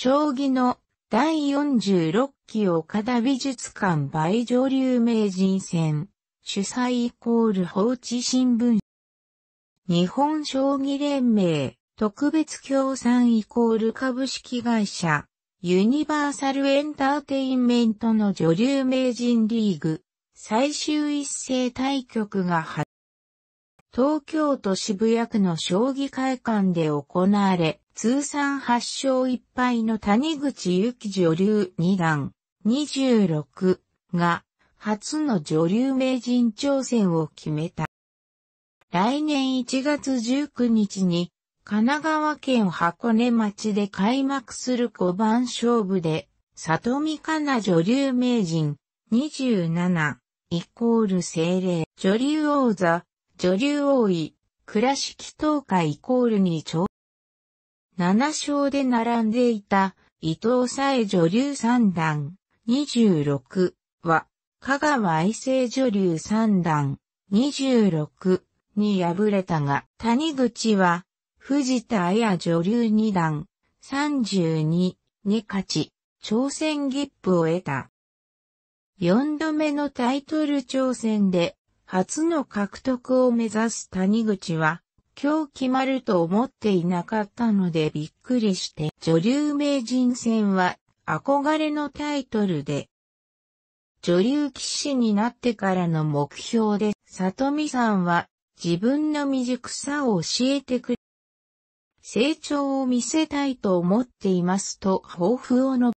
将棋の第46期岡田美術館倍上流名人戦、主催イコール放置新聞。日本将棋連盟、特別協賛イコール株式会社、ユニバーサルエンターテインメントの女流名人リーグ、最終一斉対局が発東京都渋谷区の将棋会館で行われ、通算8勝1敗の谷口幸女流2段26が初の女流名人挑戦を決めた。来年1月19日に神奈川県箱根町で開幕する5番勝負で、里見香奈女流名人27イコール精霊女流王座女流王位、倉敷東海イコールに超7勝で並んでいた伊藤沙恵女流三段26は香川愛生女流三段26に敗れたが谷口は藤田綾女流二段32に勝ち挑戦切符を得た。4度目のタイトル挑戦で初の獲得を目指す谷口は、今日決まると思っていなかったのでびっくりして、女流名人戦は憧れのタイトルで、女流棋士になってからの目標で、里美さんは自分の未熟さを教えてくれ、成長を見せたいと思っていますと抱負を述